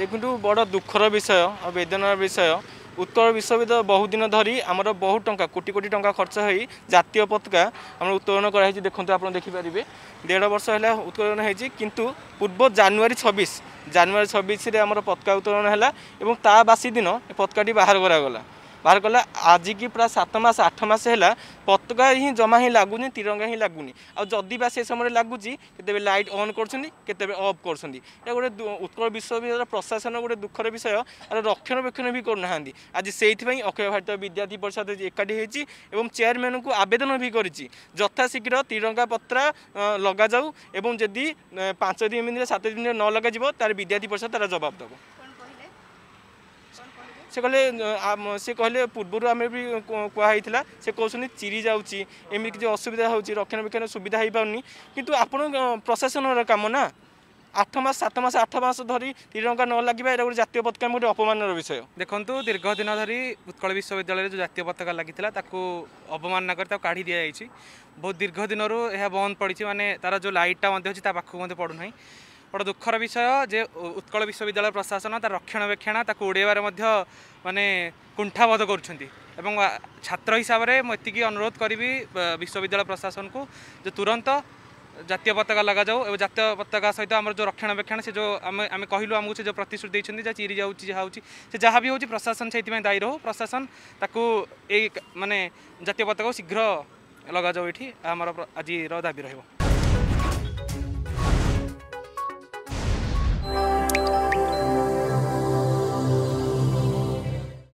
দেখুন বড় দুঃখর বিষয় বেদনার বিষয় উৎকল বিশ্ববিদ্যালয় বহুদিন ধরি আমার বহু টঙ্কা কোটি কোটি টঙ্কা খরচ হয়ে জাতীয় পতাকা আমার উত্তোলন করা হয়েছে দেখুন আপনার দেখিপারে দেড় বর্ষ হল উত্তোলন হয়েছে কিন্তু পূর্ব জানুয়ারি ছবিশ জানুয়ারি ছবিশে আমার পতাকা উত্তোলন হল এবং তা বাসি দিন পতাকাটি বাহার করা ବାହାର କଲା ଆଜିକି ପ୍ରାୟ ସାତ ମାସ ଆଠ ମାସ ହେଲା ପତାକା ହିଁ ଜମା ହିଁ ଲାଗୁନି ତିରଙ୍ଗା ହିଁ ଲାଗୁନି ଆଉ ଯଦି ବା ସେ ସମୟରେ ଲାଗୁଛି କେତେବେଳେ ଲାଇଟ୍ ଅନ୍ କରୁଛନ୍ତି କେତେବେଳେ ଅଫ୍ କରୁଛନ୍ତି ଏହା ଗୋଟେ ଉତ୍କଳ ବିଶ୍ୱବିଦ୍ୟାଳୟର ପ୍ରଶାସନ ଗୋଟେ ଦୁଃଖର ବିଷୟ ଆର ରକ୍ଷଣାବେକ୍ଷଣ ବି କରୁନାହାନ୍ତି ଆଜି ସେଇଥିପାଇଁ ଅଖିଳ ଭାରତୀୟ ବିଦ୍ୟାର୍ଥୀ ପରିଷଦ ଏକାଠି ହୋଇଛି ଏବଂ ଚେୟାରମ୍ୟାନ୍ଙ୍କୁ ଆବେଦନ ବି କରିଛି ଯଥାଶୀଘ୍ର ତିରଙ୍ଗା ପତ୍ରା ଲଗାଯାଉ ଏବଂ ଯଦି ପାଞ୍ଚ ଦିନ ଭିତରେ ସାତ ଦିନ ଭିତରେ ନ ଲଗାଯିବ ତାର ବିଦ୍ୟାର୍ଥୀ ପରିଷଦ ତାର ଜବାବ ଦେବ ସେ କହିଲେ ସେ କହିଲେ ପୂର୍ବରୁ ଆମେ ବି କୁହାହେଇଥିଲା ସେ କହୁଛନ୍ତି ଚିରି ଯାଉଛି ଏମିତି କିଛି ଅସୁବିଧା ହେଉଛି ରକ୍ଷଣାବେକ୍ଷଣ ସୁବିଧା ହେଇପାରୁନି କିନ୍ତୁ ଆପଣ ପ୍ରଶାସନର କାମ ନା আঠ মাস সাত মাস আঠ মাস ধরি তিন টঙ্কা ন লাগবে এটা গোটে জাতীয় পতাকা গোটে অপমানর বিষয় দেখুন দীর্ঘদিন ধরি উৎকল বিশ্ববিদ্যালয়ের যে জাতীয় পতাকা লাগিছিল তাকে অবমাননা করে তাকে কাঢ়ি দিয়া যাই বহু দীর্ঘদিনর এ বন্ধ পড়ছে মানে তার যে লাইটটা মধ্যে হচ্ছে তা পাখু মধ্যে পড়ু না বড় দুঃখর বিষয় যে উৎকল বিশ্ববিদ্যালয় প্রশাসন তার রক্ষণাবেক্ষণ তাকে উড়াইবার মানে কুণ্ঠাবোধ করছেন এবং ছাত্র হিসাবে মু অনুরোধ করবি বিশ্ববিদ্যালয় প্রশাসনকে যে তুরন্ত জাতীয় পতাকা যাও এবং জাতীয় পতাকা সহ আমার যে রক্ষণাবেক্ষণ সে যে আমি আমি কহিলু আমি সে যে প্রতিশ্রুতি দিয়েছেন যা চিরি যাচ্ছি যা হচ্ছে সে যা বি হচ্ছে প্রশাসন সেই দায়ী রহু প্রশাসন তাকে এই মানে জাতীয় পতাকা শীঘ্র লগা যাও এটি আমার আজ দাবি রহব